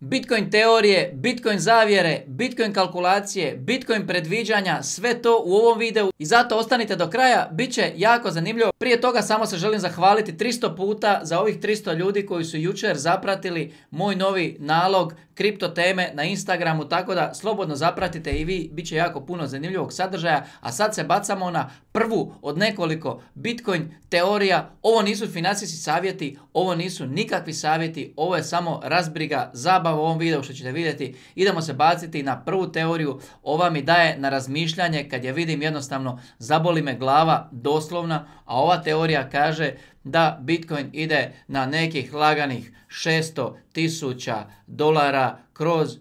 Bitcoin teorije, Bitcoin zavjere, Bitcoin kalkulacije, Bitcoin predviđanja, sve to u ovom videu i zato ostanite do kraja, bit će jako zanimljivo. Prije toga samo se želim zahvaliti 300 puta za ovih 300 ljudi koji su jučer zapratili moj novi nalog kripto teme na Instagramu, tako da slobodno zapratite i vi, bit će jako puno zanimljivog sadržaja. A sad se bacamo na prvu od nekoliko Bitcoin teorija. Ovo nisu financijski savjeti, ovo nisu nikakvi savjeti, ovo je samo razbriga, zabava u ovom videu što ćete vidjeti. Idemo se baciti na prvu teoriju, ova mi daje na razmišljanje kad je vidim jednostavno zaboli me glava doslovna, a ova teorija kaže da Bitcoin ide na nekih laganih 600 tisuća dolara kroz,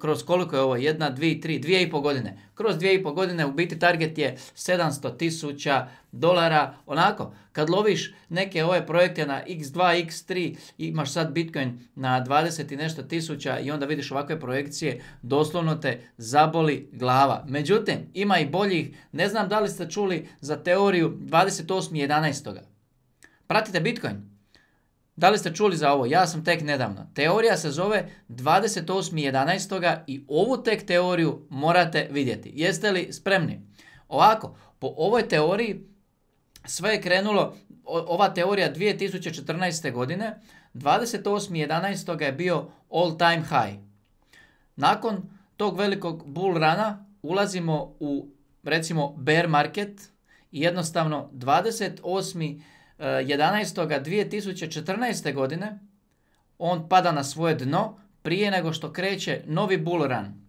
kroz koliko je ovo, jedna, dvi, tri, dvije i po godine. Kroz dvije i po godine u biti target je 700 tisuća dolara. Onako, kad loviš neke ove projekte na x2, x3, imaš sad Bitcoin na 20 i nešto tisuća i onda vidiš ovakve projekcije, doslovno te zaboli glava. Međutim, ima i boljih, ne znam da li ste čuli za teoriju 28.11 Pratite Bitcoin. Da li ste čuli za ovo? Ja sam tek nedavno. Teorija se zove 28.11. i ovu tek teoriju morate vidjeti. Jeste li spremni? Ovako, po ovoj teoriji sve je krenulo, ova teorija 2014. godine, 28.11. je bio all time high. Nakon tog velikog bull rana ulazimo u recimo bear market i jednostavno 28. 11.2014. godine on pada na svoje dno prije nego što kreće novi bull run.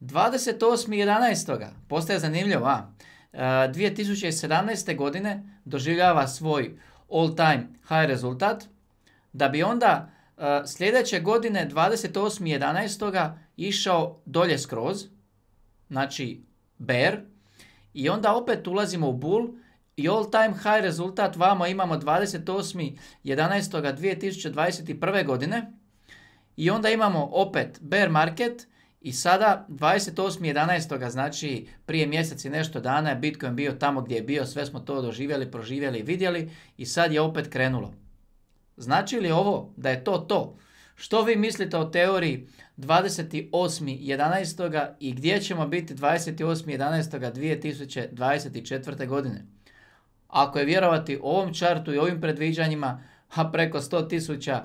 28.11. postaje zanimljivo, a? 2017. E, godine doživljava svoj all time high rezultat, da bi onda e, sljedeće godine 28.11. išao dolje skroz, znači bear, i onda opet ulazimo u bull i all time high rezultat vamo imamo 28.11.2021. godine. I onda imamo opet bear market i sada 28.11. znači prije mjeseci nešto dana je Bitcoin bio tamo gdje je bio, sve smo to doživjeli, proživjeli i vidjeli i sad je opet krenulo. Znači li ovo da je to to? Što vi mislite o teoriji 28.11. i gdje ćemo biti 28.11.2024. godine? Ako je vjerovati ovom čartu i ovim predviđanjima, a preko 100 tisuća,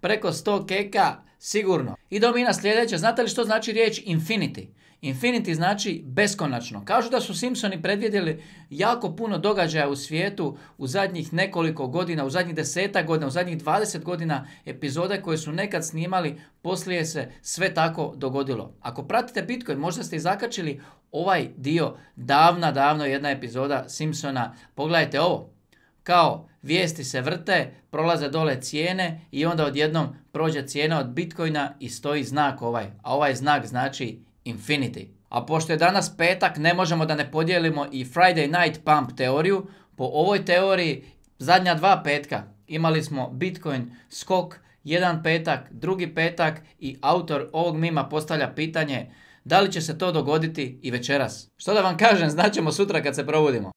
preko 100 keka sigurno. Idemo mi na sljedeće. Znate li što znači riječ infinity? Infinity znači beskonačno. Kažu da su Simpsoni predvidjeli jako puno događaja u svijetu u zadnjih nekoliko godina, u zadnjih deseta godina, u zadnjih 20 godina epizode koje su nekad snimali, poslije se sve tako dogodilo. Ako pratite Bitcoin, možda ste i zakačili ovaj dio davna, davno jedna epizoda Simpsona. Pogledajte ovo. Kao vijesti se vrte, prolaze dole cijene i onda odjednom prođe cijena od Bitcoina i stoji znak ovaj. A ovaj znak znači Infinity. A pošto je danas petak, ne možemo da ne podijelimo i Friday Night Pump teoriju. Po ovoj teoriji, zadnja dva petka imali smo Bitcoin skok, jedan petak, drugi petak i autor ovog mima postavlja pitanje da li će se to dogoditi i večeras. Što da vam kažem, znaćemo sutra kad se probudimo.